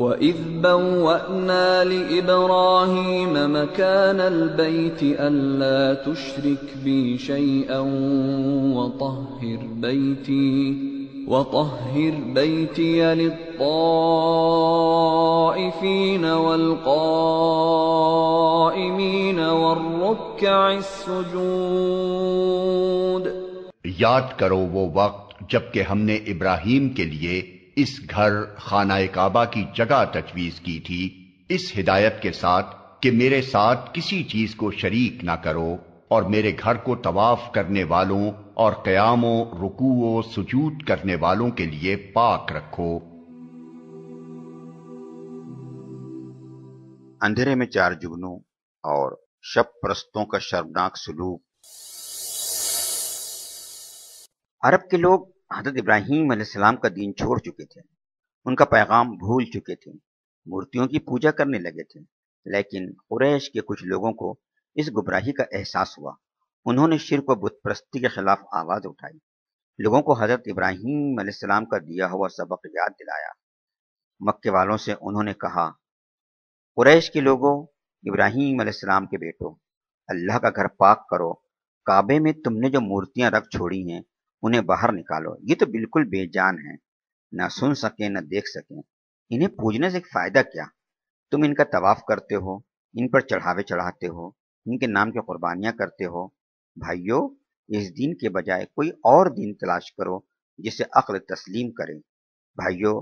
وإذ بوأنا لإبراهيم مكان البيت ألا تشرك بي شيئا وطهر بيتي وطهر بيتي للطائفين والقائمين والركع السجود یاد کرو وہ وقت جبکہ ہم نے ابراہیم کے لیے इस घर खाना काबा की जगह तजवीज की थी इस हिदायत के साथ कि मेरे साथ किसी चीज को शरीक ना करो और मेरे घर को तवाफ करने वालों और क्यामों रुकूओ सुजूद करने वालों के लिए पाक रखो अंधेरे में चार जुगनों और शब प्रस्तों का शर्मनाक सलूक अरब के लोग हज़रत इब्राहिम का दीन छोड़ चुके थे उनका पैगाम भूल चुके थे मूर्तियों की पूजा करने लगे थे लेकिन कुरैश के कुछ लोगों को इस गुबराही का एहसास हुआ उन्होंने शिर को बुतप्रस्ती के खिलाफ आवाज़ उठाई लोगों को हज़रत इब्राहीम का दिया हुआ सबक याद दिलाया मक्के वालों से उन्होंने कहा कुरैश के लोगों इब्राहीम के बेटो अल्लाह का घर पाक करो काबे में तुमने जो मूर्तियां रख छोड़ी हैं उन्हें बाहर निकालो ये तो बिल्कुल बेजान है ना सुन सके ना देख सके इन्हें पूजने से फायदा क्या तुम इनका तवाफ करते हो इन पर चढ़ावे चढ़ाते हो इनके नाम की कुर्बानियां करते हो भाइयों इस दिन के बजाय कोई और दिन तलाश करो जिसे अक्ल तस्लीम करे भाइयों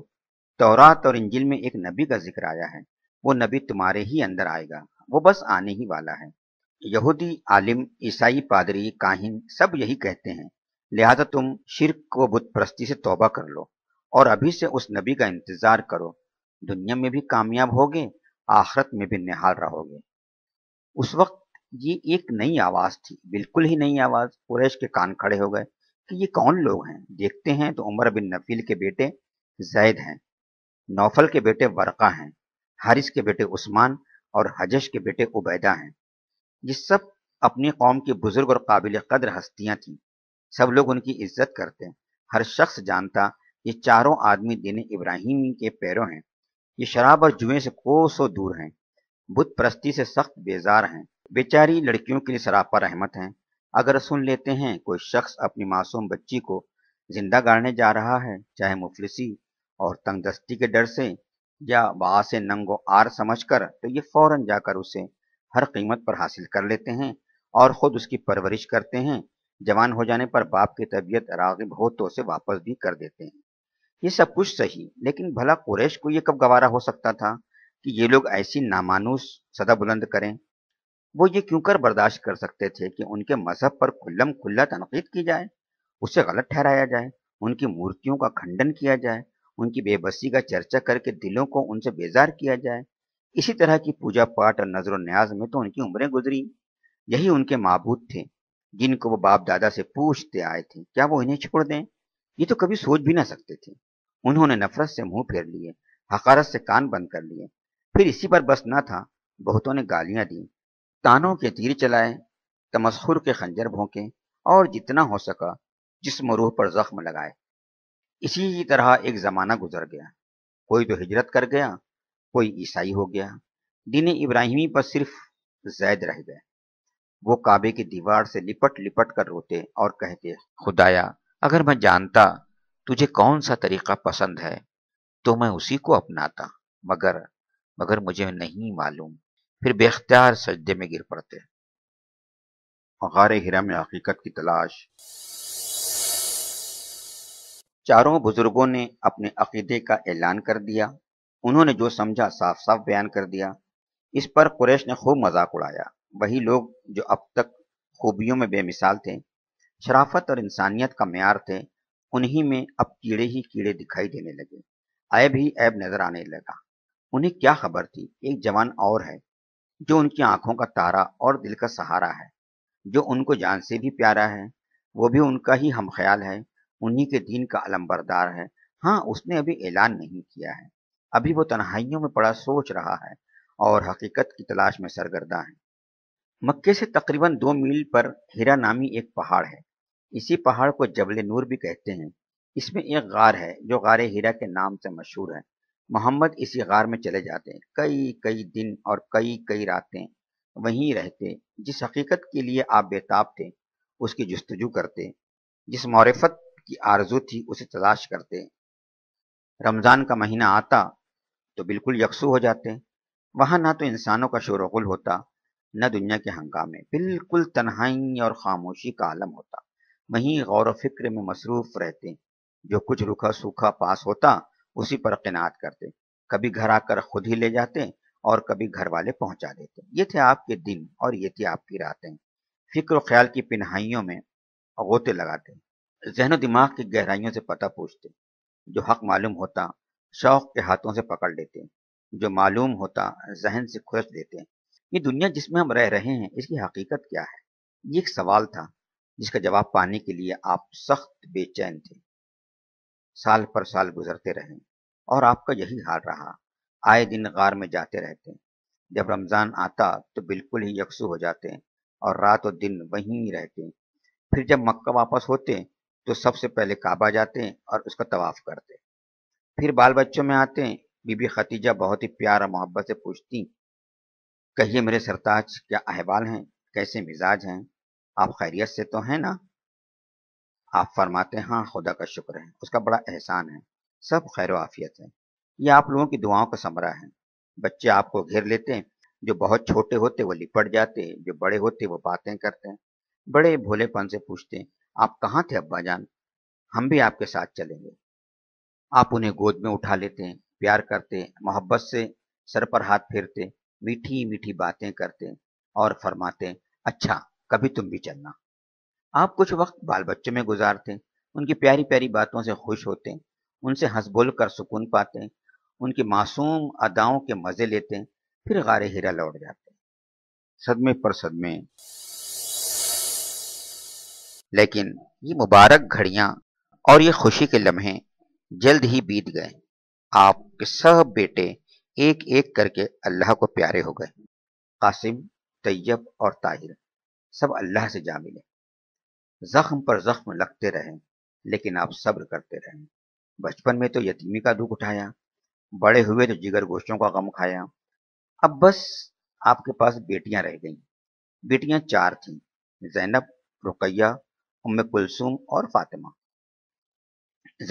तौरात और इंजिल में एक नबी का जिक्र आया है वो नबी तुम्हारे ही अंदर आएगा वो बस आने ही वाला है यहूदी आलिम ईसाई पादरी काहिन सब यही कहते हैं लिहाजा तुम शिरक व बुत परस्ती से तोबा कर लो और अभी से उस नबी का इंतज़ार करो दुनिया में भी कामयाब होगे आखरत में भी निहाल रहोगे उस वक्त ये एक नई आवाज़ थी बिल्कुल ही नई आवाज़ कुरैश के कान खड़े हो गए कि ये कौन लोग हैं देखते हैं तो उमर बिन नफील के बेटे जैद हैं नौफल के बेटे वरका हैं हारिस के बेटे उस्मान और हजश के बेटे उबैदा हैं ये सब अपनी कौम की बुजुर्ग और काबिल कद्र हस्तियां थीं सब लोग उनकी इज्जत करते हर शख्स जानता ये चारों आदमी दीन इब्राहिम के पैरों हैं ये शराब और जुए से कोसों दूर हैं बुत प्रस्ती से सख्त बेजार हैं बेचारी लड़कियों के लिए सरापा रहमत हैं अगर सुन लेते हैं कोई शख्स अपनी मासूम बच्ची को जिंदा गाड़ने जा रहा है चाहे मुफलसी और तंगदस्ती के डर से या बास नंगो आर समझ कर तो ये फौरन जाकर उसे हर कीमत पर हासिल कर लेते हैं और ख़ुद उसकी परवरिश करते हैं जवान हो जाने पर बाप की तबीयत रागिब हो तो उसे वापस भी कर देते हैं ये सब कुछ सही लेकिन भला कुरैश को ये कब गवारा हो सकता था कि ये लोग ऐसी नामानूस सदा बुलंद करें वो ये क्यों कर बर्दाश्त कर सकते थे कि उनके मजहब पर खुल्लम खुल्ला तनकीद की जाए उसे गलत ठहराया जाए उनकी मूर्तियों का खंडन किया जाए उनकी बेबसी का चर्चा करके दिलों को उनसे बेजार किया जाए इसी तरह की पूजा पाठ और नजर व न्याज में तो उनकी उम्रें गुजरी यही उनके मबूद थे जिनको वो बाप दादा से पूछते आए थे क्या वो इन्हें छोड़ दें ये तो कभी सोच भी ना सकते थे उन्होंने नफरत से मुंह फेर लिए हकारत से कान बंद कर लिए फिर इसी पर बस न था बहुतों ने गालियां दी तानों के तीर चलाए तमस्खुर के खंजर भोंके और जितना हो सका जिसम रूह पर जख्म लगाए इसी तरह एक ज़माना गुजर गया कोई तो हिजरत कर गया कोई ईसाई हो गया दीन इब्राहिमी पर सिर्फ जैद रह गए वो काबे की दीवार से लिपट लिपट कर रोते और कहते खुदाया अगर मैं जानता तुझे कौन सा तरीका पसंद है तो मैं उसी को अपनाता मगर मगर मुझे नहीं मालूम फिर बेख्तियार सजदे में गिर पड़ते गारे हिरा में हकीकत की तलाश चारों बुजुर्गों ने अपने अकीदे का ऐलान कर दिया उन्होंने जो समझा साफ साफ बयान कर दिया इस पर कुरैश ने खूब मजाक उड़ाया वही लोग जो अब तक खूबियों में बेमिसाल थे शराफत और इंसानियत का मैार थे उन्हीं में अब कीड़े ही कीड़े दिखाई देने लगे ऐब ही ऐब नजर आने लगा उन्हें क्या खबर थी एक जवान और है जो उनकी आंखों का तारा और दिल का सहारा है जो उनको जान से भी प्यारा है वो भी उनका ही हम ख्याल है उन्हीं के दीन का अलम्बरदार है हाँ उसने अभी ऐलान नहीं किया है अभी वो तन्हाइयों में पड़ा सोच रहा है और हकीकत की तलाश में सरगर्दा है मक्के से तकरीबन दो मील पर हीरा नामी एक पहाड़ है इसी पहाड़ को जबले नूर भी कहते हैं इसमें एक गार है जो गार हीरा के नाम से मशहूर है मोहम्मद इसी गार में चले जाते हैं कई कई दिन और कई कई रातें वहीं रहते जिस हकीकत के लिए आप बेताब थे उसकी जस्तजू करते जिस मौरफत की आरजू थी उसे तलाश करते रमज़ान का महीना आता तो बिल्कुल यकसू हो जाते वहाँ ना तो इंसानों का शोरगुल होता न दुनिया के हंगामे बिल्कुल तन्हाई और खामोशी का आलम होता वहीं गौर फिक्र में मसरूफ रहते जो कुछ रुखा सूखा पास होता उसी पर किनात करते कभी घर आकर खुद ही ले जाते और कभी घर वाले पहुंचा देते ये थे आपके दिन और ये थी आपकी रातें फिक्र ख्याल की पिन्हाइयों में गोते लगाते जहनो दिमाग की गहराइयों से पता पूछते जो हक मालूम होता शौक के हाथों से पकड़ लेते जो मालूम होता जहन से खुश देते ये दुनिया जिसमें हम रह रहे हैं इसकी हकीकत क्या है ये एक सवाल था जिसका जवाब पाने के लिए आप सख्त बेचैन थे साल पर साल गुजरते रहे और आपका यही हाल रहा आए दिन गार में जाते रहते जब रमज़ान आता तो बिल्कुल ही यकसू हो जाते और रात और दिन वहीं रहते फिर जब मक्का वापस होते तो सबसे पहले काबा जाते और उसका तवाफ़ करते फिर बाल बच्चों में आते बीबी खतीजा बहुत ही प्यार और मोहब्बत से पूछती कहिए मेरे सरताज क्या अहवाल हैं कैसे मिजाज हैं आप खैरियत से तो हैं ना आप फरमाते हैं हाँ खुदा का शुक्र है उसका बड़ा एहसान है सब खैर आफियत है यह आप लोगों की दुआओं का समरा है बच्चे आपको घेर लेते हैं जो बहुत छोटे होते वो लिपट जाते जो बड़े होते वो बातें करते हैं बड़े भोलेपन से पूछते आप कहाँ थे अब्बा जान हम भी आपके साथ चलेंगे आप उन्हें गोद में उठा लेते हैं प्यार करते मोहब्बत से सर पर हाथ फेरते मीठी मीठी बातें करते और फरमाते अच्छा कभी तुम भी चलना आप कुछ वक्त बाल बच्चों में गुजारते उनकी प्यारी प्यारी बातों से खुश होते उनसे हंस बोल कर सुकून पाते उनकी मासूम अदाओं के मज़े लेते फिर गारे हीरा लौट जाते सदमे पर सदमे लेकिन ये मुबारक घड़ियां और ये खुशी के लम्हे जल्द ही बीत गए आपके सब बेटे एक एक करके अल्लाह को प्यारे हो गए कासिम तैयब और ताहिर सब अल्लाह से जा मिले जख्म पर जख्म लगते रहे लेकिन आप सब्र करते रहे बचपन में तो यतीमी का दुख उठाया बड़े हुए तो जिगर गोश्तों का गम खाया अब बस आपके पास बेटियां रह गईं बेटियां चार थीं जैनब रुकैया उम कुलसुम और फातिमा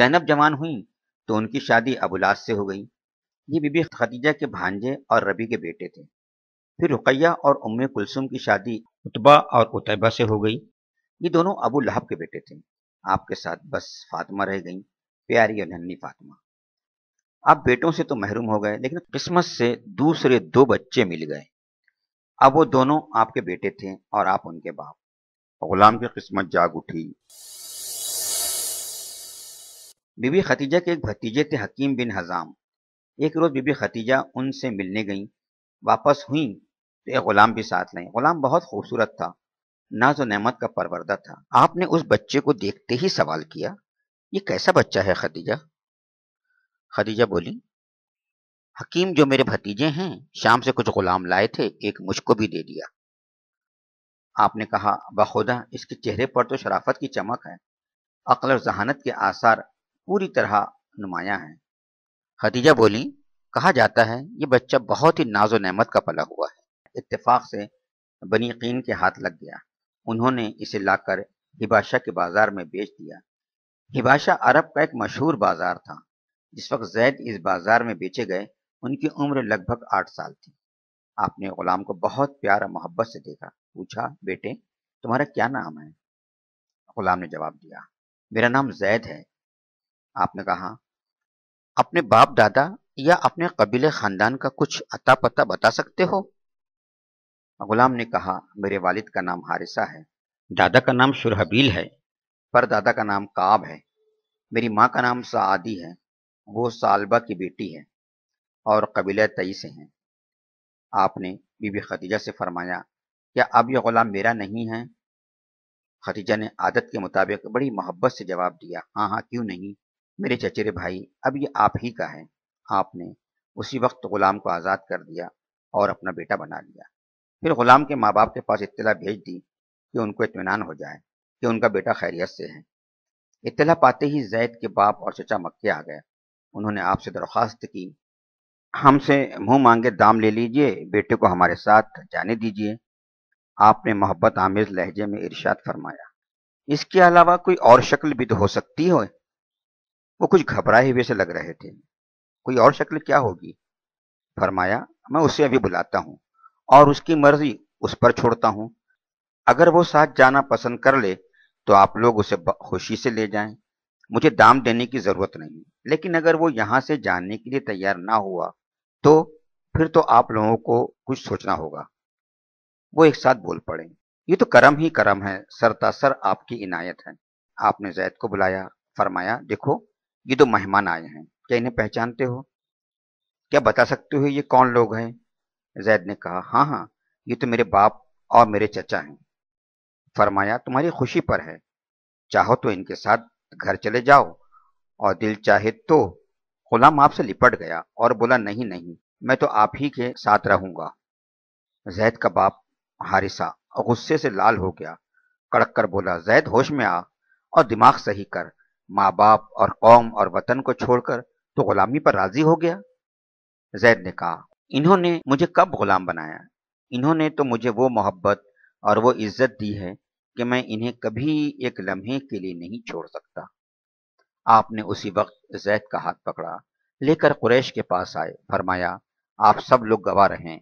जैनब जवान हुई तो उनकी शादी अबुलास से हो गई ये बीबी खदीजा के भांजे और रबी के बेटे थे फिर रुकैया और उम्मे कुलसुम की शादी उतबा और उतैबा से हो गई ये दोनों अबू लहब के बेटे थे आपके साथ बस फातिमा रह गई प्यारी और नन्नी फातिमा आप बेटों से तो महरूम हो गए लेकिन किस्मत से दूसरे दो बच्चे मिल गए अब वो दोनों आपके बेटे थे और आप उनके बाप गुलाम की किस्मत जाग उठी बीबी खतीजा के एक भतीजे थे हकीम बिन हजाम एक रोज़ बीबी खतीजा उनसे मिलने गईं वापस हुई तो एक ग़ुलाम भी साथ लाई ग़ुलाम बहुत खूबसूरत था नाज तो नमत का परवरदा था आपने उस बच्चे को देखते ही सवाल किया ये कैसा बच्चा है खदीजा खदीजा बोली हकीम जो मेरे भतीजे हैं शाम से कुछ ग़ुलाम लाए थे एक मुझको भी दे दिया आपने कहा बखुदा इसके चेहरे पर तो शराफत की चमक है अकल और जहानत के आसार पूरी तरह नुमाया हैं खदीजा बोली कहा जाता है ये बच्चा बहुत ही नाजो नमत का पला हुआ है इतफाक से बनी कीन के हाथ लग गया उन्होंने इसे लाकर हिबाशा के बाजार में बेच दिया हिबाशा अरब का एक मशहूर बाजार था जिस वक्त जैद इस बाजार में बेचे गए उनकी उम्र लगभग आठ साल थी आपने गुलाम को बहुत प्यार मोहब्बत से देखा पूछा बेटे तुम्हारा क्या नाम है गुलाम ने जवाब दिया मेरा नाम जैद है आपने कहा अपने बाप दादा या अपने कबीले खानदान का कुछ अता पता बता सकते हो गुलाम ने कहा मेरे वालिद का नाम हारिसा है दादा का नाम शुरहबील है पर दादा का नाम काब है मेरी माँ का नाम सादी है वो सालबा की बेटी है और कबीले तई से हैं आपने बीबी खदीजा से फरमाया क्या अब यह गुलाम मेरा नहीं है खदीजा ने आदत के मुताबिक बड़ी मोहब्बत से जवाब दिया हाँ हाँ क्यों नहीं मेरे चचेरे भाई अब ये आप ही का है आपने उसी वक्त गुलाम को आज़ाद कर दिया और अपना बेटा बना लिया फिर गुलाम के माँ बाप के पास इत्तला भेज दी कि उनको इतमान हो जाए कि उनका बेटा खैरियत से है इतला पाते ही जैद के बाप और चचा मक्के आ गए उन्होंने आपसे दरख्वास्त की हमसे मुंह मांगे दाम ले लीजिए बेटे को हमारे साथ जाने दीजिए आपने मोहब्बत आमेज लहजे में इरशाद फरमाया इसके अलावा कोई और शक्ल भी तो हो सकती हो वो कुछ घबराए हुए से लग रहे थे कोई और शक्ल क्या होगी फरमाया मैं उसे अभी बुलाता हूँ और उसकी मर्जी उस पर छोड़ता हूँ अगर वो साथ जाना पसंद कर ले तो आप लोग उसे खुशी से ले जाएं मुझे दाम देने की ज़रूरत नहीं लेकिन अगर वो यहाँ से जाने के लिए तैयार ना हुआ तो फिर तो आप लोगों को कुछ सोचना होगा वो एक साथ बोल पड़े ये तो करम ही करम है सरतासर आपकी इनायत है आपने जैद को बुलाया फरमाया देखो ये तो मेहमान आए हैं क्या इन्हें पहचानते हो क्या बता सकते हो ये कौन लोग हैं जैद ने कहा हाँ हाँ ये तो मेरे बाप और मेरे चचा हैं फरमाया तुम्हारी खुशी पर है चाहो तो इनके साथ घर चले जाओ और दिल चाहे तो गुलाम आपसे लिपट गया और बोला नहीं नहीं मैं तो आप ही के साथ रहूंगा जैद का बाप हारिसा गुस्से से लाल हो गया कड़क कर बोला जैद होश में आ और दिमाग सही कर माँ बाप और कौम और वतन को छोड़कर तो गुलामी पर राजी हो गया जैद ने कहा इन्होंने मुझे कब गुलाम बनाया इन्होंने तो मुझे वो मोहब्बत और वो इज्जत दी है कि मैं इन्हें कभी एक लम्हे के लिए नहीं छोड़ सकता आपने उसी वक्त जैद का हाथ पकड़ा लेकर कुरैश के पास आए फरमाया आप सब लोग गवाह रहे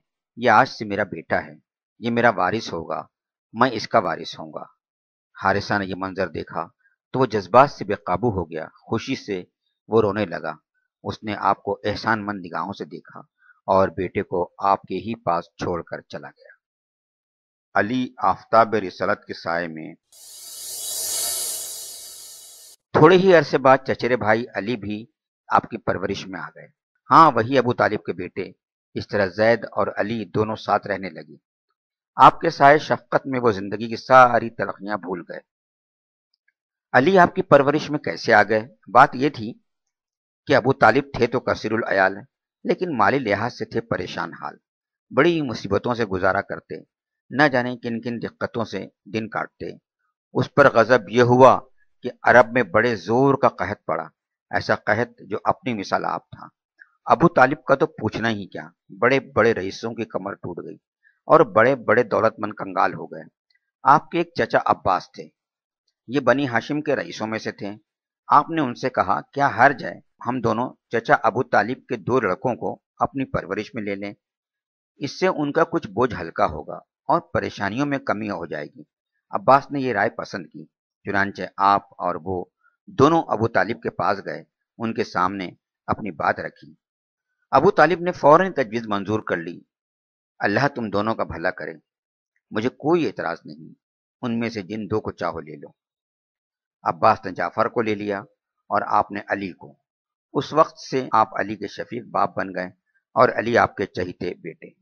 यह आज से मेरा बेटा है ये मेरा वारिस होगा मैं इसका वारिस होऊंगा हारिसा ने यह मंजर देखा तो वो जज्बात से बेकाबू हो गया खुशी से वो रोने लगा उसने आपको एहसानमंद निगाहों से देखा और बेटे को आपके ही पास छोड़कर चला गया अली आफ्ताब रिसलत के साय में थोड़े ही अरसे बाद चचेरे भाई अली भी आपकी परवरिश में आ गए हाँ वही अबू तालिब के बेटे इस तरह जैद और अली दोनों साथ रहने लगे आपके साय शफकत में वो जिंदगी की सारी तलखियां भूल गए अली आपकी परवरिश में कैसे आ गए बात यह थी कि अबू तालिब थे तो कसीरुल अयाल लेकिन माली लिहाज से थे परेशान हाल बड़ी मुसीबतों से गुजारा करते न जाने किन किन दिक्कतों से दिन काटते उस पर गजब यह हुआ कि अरब में बड़े जोर का कहत पड़ा ऐसा कहत जो अपनी मिसाल आप था अबू तालिब का तो पूछना ही क्या बड़े बड़े रईसों की कमर टूट गई और बड़े बड़े दौलतमंद कंगाल हो गए आपके एक चचा अब्बास थे ये बनी हाशिम के रईसों में से थे आपने उनसे कहा क्या हर जाए हम दोनों चचा अबू तालिब के दो लड़कों को अपनी परवरिश में ले लें इससे उनका कुछ बोझ हल्का होगा और परेशानियों में कमी हो जाएगी अब्बास ने ये राय पसंद की चुनानचे आप और वो दोनों अबू तालिब के पास गए उनके सामने अपनी बात रखी अबू तालिब ने फौरन तजवीज़ मंजूर कर ली अल्लाह तुम दोनों का भला करे मुझे कोई एतराज़ नहीं उनमें से जिन दो को चाहो ले लो अब्बास ने जाफर को ले लिया और आपने अली को उस वक्त से आप अली के शफीक बाप बन गए और अली आपके चहीते बेटे